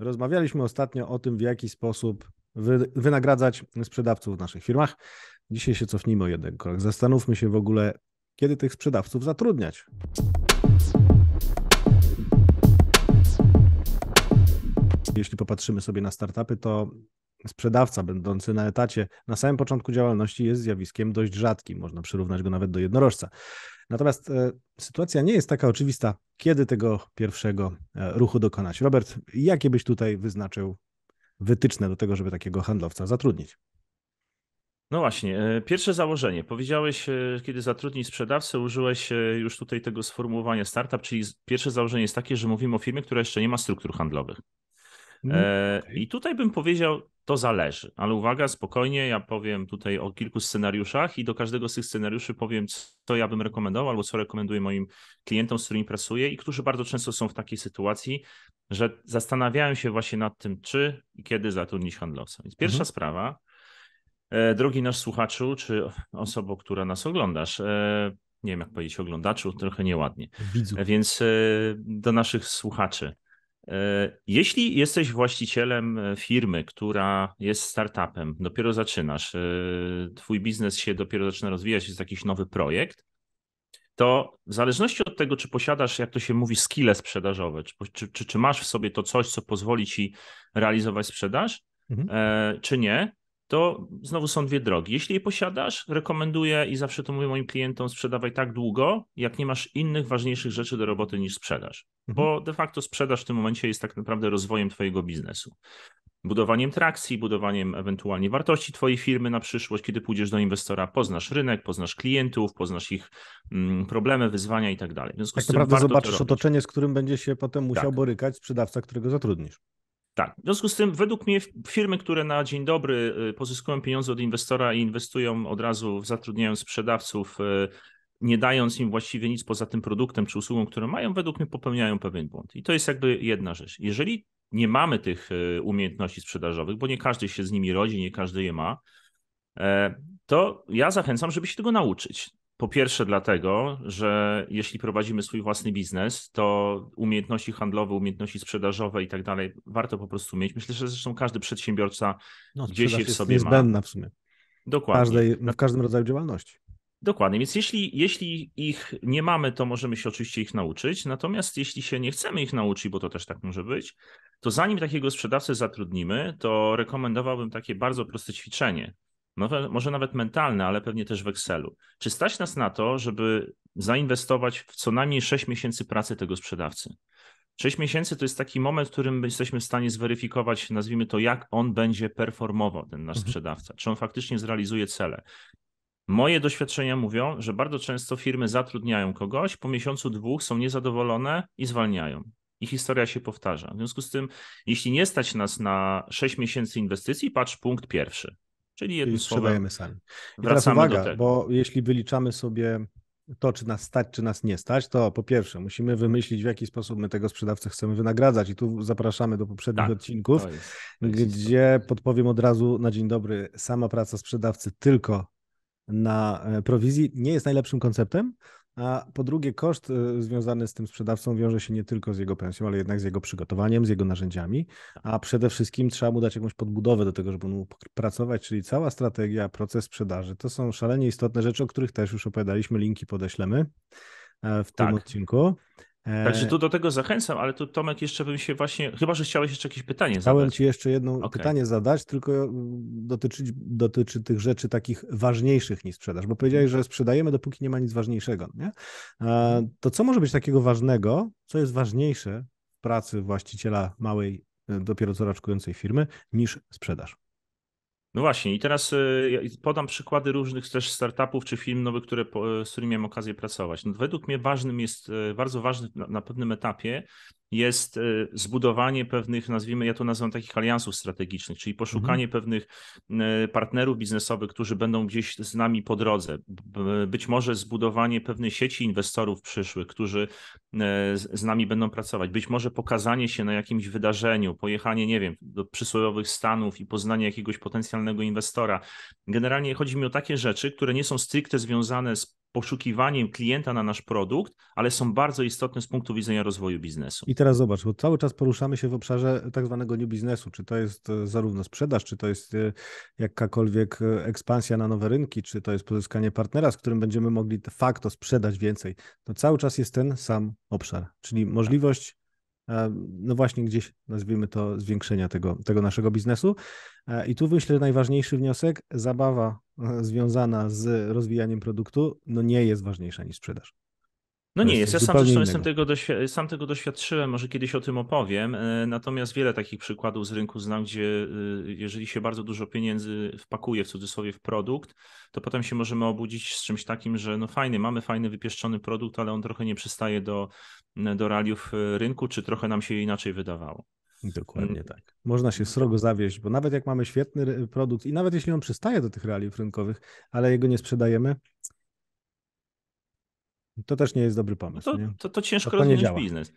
Rozmawialiśmy ostatnio o tym, w jaki sposób wy, wynagradzać sprzedawców w naszych firmach. Dzisiaj się cofnijmy o jeden krok. Zastanówmy się w ogóle, kiedy tych sprzedawców zatrudniać. Jeśli popatrzymy sobie na startupy, to sprzedawca będący na etacie na samym początku działalności jest zjawiskiem dość rzadkim. Można przyrównać go nawet do jednorożca. Natomiast e, sytuacja nie jest taka oczywista, kiedy tego pierwszego e, ruchu dokonać. Robert, jakie byś tutaj wyznaczył wytyczne do tego, żeby takiego handlowca zatrudnić? No właśnie, e, pierwsze założenie. Powiedziałeś, kiedy zatrudnić sprzedawcę, użyłeś już tutaj tego sformułowania startup, czyli pierwsze założenie jest takie, że mówimy o firmie, która jeszcze nie ma struktur handlowych. Mm, e, I tutaj bym powiedział, to zależy, ale uwaga, spokojnie, ja powiem tutaj o kilku scenariuszach i do każdego z tych scenariuszy powiem, co ja bym rekomendował albo co rekomenduję moim klientom, z którymi pracuję i którzy bardzo często są w takiej sytuacji, że zastanawiają się właśnie nad tym, czy i kiedy zatrudnić handlowca. Więc pierwsza mhm. sprawa, e, drogi nasz słuchaczu, czy osobo, która nas oglądasz, e, nie wiem jak powiedzieć oglądaczu, trochę nieładnie. Widzu. Więc do naszych słuchaczy. E, jeśli jesteś właścicielem e, firmy, która jest startupem, dopiero zaczynasz, e, twój biznes się dopiero zaczyna rozwijać, jest jakiś nowy projekt, to w zależności od tego, czy posiadasz, jak to się mówi, skille sprzedażowe, czy, czy, czy, masz w sobie to coś, co pozwoli ci realizować sprzedaż, mhm. czy nie, to znowu są dwie drogi. Jeśli je posiadasz, rekomenduję i zawsze to mówię moim klientom, sprzedawaj tak długo, jak nie masz innych ważniejszych rzeczy do roboty niż sprzedaż. Mhm. Bo de facto sprzedaż w tym momencie jest tak naprawdę rozwojem twojego biznesu. Budowaniem trakcji, budowaniem ewentualnie wartości twojej firmy na przyszłość, kiedy pójdziesz do inwestora, poznasz rynek, poznasz klientów, poznasz ich mm, problemy, wyzwania i tak dalej. Tak naprawdę zobaczysz otoczenie, z którym będzie się potem musiał tak. borykać sprzedawca, którego zatrudnisz. Tak. W związku z tym, według mnie, firmy, które na dzień dobry y, pozyskują pieniądze od inwestora i inwestują od razu, zatrudniają sprzedawców, y, nie dając im właściwie nic poza tym produktem czy usługą, którą mają, według mnie popełniają pewien błąd. I to jest jakby jedna rzecz. Jeżeli nie mamy tych y, umiejętności sprzedażowych, bo nie każdy się z nimi rodzi, nie każdy je ma, e, to ja zachęcam, żeby się tego nauczyć. Po pierwsze, dlatego, że jeśli prowadzimy swój własny biznes, to umiejętności handlowe, umiejętności sprzedażowe i tak dalej warto po prostu mieć. Myślę, że zresztą każdy przedsiębiorca no, gdzieś je w sobie jest niezbędna ma. w sumie. Dokładnie. Każdej, w każdym rodzaju działalności. Dokładnie, więc jeśli, jeśli ich nie mamy, to możemy się oczywiście ich nauczyć, natomiast jeśli się nie chcemy ich nauczyć, bo to też tak może być, to zanim takiego sprzedawcę zatrudnimy, to rekomendowałbym takie bardzo proste ćwiczenie, może nawet mentalne, ale pewnie też w Excelu. Czy stać nas na to, żeby zainwestować w co najmniej 6 miesięcy pracy tego sprzedawcy? 6 miesięcy to jest taki moment, w którym jesteśmy w stanie zweryfikować, nazwijmy to, jak on będzie performował, ten nasz mhm. sprzedawca, czy on faktycznie zrealizuje cele. Moje doświadczenia mówią, że bardzo często firmy zatrudniają kogoś, po miesiącu dwóch są niezadowolone i zwalniają. I historia się powtarza. W związku z tym, jeśli nie stać nas na 6 miesięcy inwestycji, patrz punkt pierwszy. Czyli jednym sprzedajemy sami. I teraz uwaga, bo jeśli wyliczamy sobie to, czy nas stać, czy nas nie stać, to po pierwsze musimy wymyślić, w jaki sposób my tego sprzedawcę chcemy wynagradzać. I tu zapraszamy do poprzednich tak, odcinków, to jest, to jest gdzie podpowiem od razu na dzień dobry, sama praca sprzedawcy tylko na e, prowizji nie jest najlepszym konceptem, a po drugie, koszt y, związany z tym sprzedawcą wiąże się nie tylko z jego pensją, ale jednak z jego przygotowaniem, z jego narzędziami, a przede wszystkim trzeba mu dać jakąś podbudowę do tego, żeby mógł pracować, czyli cała strategia, proces sprzedaży. To są szalenie istotne rzeczy, o których też już opowiadaliśmy, linki podeślemy e, w tak. tym odcinku. Także tu do tego zachęcam, ale tu Tomek jeszcze bym się właśnie, chyba że chciałeś jeszcze jakieś pytanie Chciałem zadać. Chciałem ci jeszcze jedno okay. pytanie zadać, tylko mm, dotyczy, dotyczy tych rzeczy takich ważniejszych niż sprzedaż, bo powiedziałeś, mhm. że sprzedajemy dopóki nie ma nic ważniejszego. Nie? E, mhm. To co może być takiego ważnego, co jest ważniejsze w pracy właściciela małej, e, dopiero co raczkującej firmy niż sprzedaż? No właśnie, i teraz y, podam przykłady różnych też startupów czy firm nowych, które, z którymi miałem okazję pracować. No według mnie ważnym jest, y, bardzo ważnym na, pewnym etapie jest y, zbudowanie pewnych, nazwijmy, ja to nazywam takich aliansów strategicznych, czyli mhm. poszukanie mhm. pewnych y, partnerów biznesowych, którzy będą gdzieś z nami po drodze. Być może zbudowanie pewnej sieci inwestorów przyszłych, którzy y, z nami będą pracować. Być może pokazanie się na jakimś wydarzeniu, pojechanie, nie wiem, do przysłowiowych Stanów i poznanie jakiegoś potencjalnego inwestora. Generalnie chodzi mi o takie rzeczy, które nie są stricte związane z poszukiwaniem klienta na nasz produkt, ale są bardzo istotne z punktu widzenia rozwoju biznesu. I teraz zobacz, bo cały czas poruszamy się w obszarze tak zwanego new biznesu, czy to jest e, zarówno sprzedaż, czy to jest e, jakakolwiek e, ekspansja na nowe rynki, czy to jest pozyskanie partnera, z którym będziemy mogli de facto sprzedać więcej. To cały czas jest ten sam obszar, czyli możliwość E, no właśnie gdzieś, nazwijmy to, zwiększenia tego, tego naszego biznesu. E, I tu że najważniejszy wniosek. Zabawa e, związana z rozwijaniem produktu no nie jest ważniejsza niż sprzedaż. No nie jest, ja sam zresztą jestem tego, sam tego doświadczyłem, może kiedyś o tym opowiem, e, natomiast wiele takich przykładów z rynku znam, gdzie e, jeżeli się bardzo dużo pieniędzy wpakuje w cudzysłowie w produkt, to potem się możemy obudzić z czymś takim, że no fajny, mamy fajny, wypieszczony produkt, ale on trochę nie przystaje do, e, do realiów rynku, czy trochę nam się inaczej wydawało. Dokładnie mm. tak. Można się srogo zawieść, bo nawet jak mamy świetny produkt i nawet jeśli on przystaje do tych realiów rynkowych, ale jego nie sprzedajemy, to też nie jest dobry pomysł. To, to, to, ciężko to rozwinąć biznes.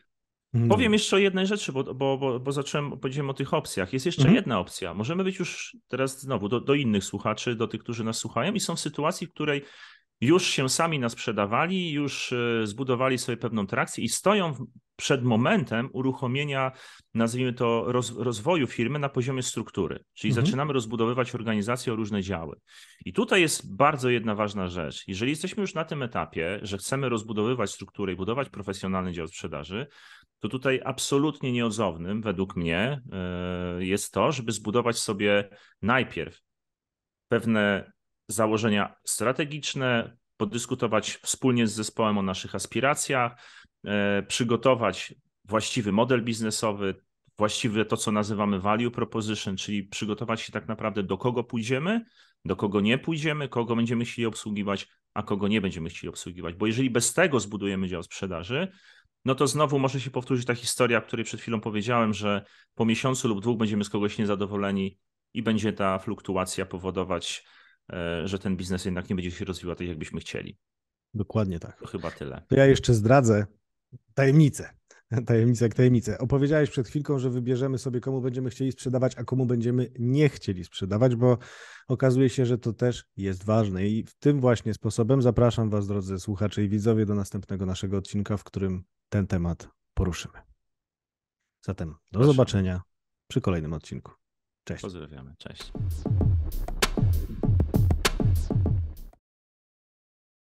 Hmm. Powiem jeszcze o jednej rzeczy, bo, bo, bo, bo zacząłem, powiedziałem o tych opcjach. Jest jeszcze hmm. jedna opcja. Możemy być już teraz znowu do, do innych słuchaczy, do tych, którzy nas słuchają i są w sytuacji, w której już się sami nasprzedawali, już e, zbudowali sobie pewną trakcję i stoją przed momentem uruchomienia, nazwijmy to, roz, rozwoju firmy na poziomie struktury. Czyli mhm. zaczynamy rozbudowywać organizację o różne działy. I tutaj jest bardzo jedna ważna rzecz. Jeżeli jesteśmy już na tym etapie, że chcemy rozbudowywać strukturę i budować profesjonalny dział sprzedaży, to tutaj absolutnie nieodzownym według mnie e, jest to, żeby zbudować sobie najpierw pewne założenia strategiczne, podyskutować wspólnie z zespołem o naszych aspiracjach, e, przygotować właściwy model biznesowy, właściwe to, co nazywamy value proposition, czyli przygotować się tak naprawdę do kogo pójdziemy, do kogo nie pójdziemy, kogo będziemy chcieli obsługiwać, a kogo nie będziemy chcieli obsługiwać. Bo jeżeli bez tego zbudujemy dział sprzedaży, no to znowu może się powtórzyć ta historia, o której przed chwilą powiedziałem, że po miesiącu lub dwóch będziemy z kogoś niezadowoleni i będzie ta fluktuacja powodować E, że ten biznes jednak nie będzie się rozwijał tak, jakbyśmy chcieli. Dokładnie tak. To chyba tyle. To ja jeszcze zdradzę tajemnicę. Tajemnicę jak tajemnicę. Opowiedziałeś przed chwilką, że wybierzemy sobie, komu będziemy chcieli sprzedawać, a komu będziemy nie chcieli sprzedawać, bo okazuje się, że to też jest ważne. I tym właśnie sposobem zapraszam Was, drodzy słuchacze i widzowie, do następnego naszego odcinka, w którym ten temat poruszymy. Zatem do Proszę. zobaczenia przy kolejnym odcinku. Cześć. Pozdrawiamy. Cześć.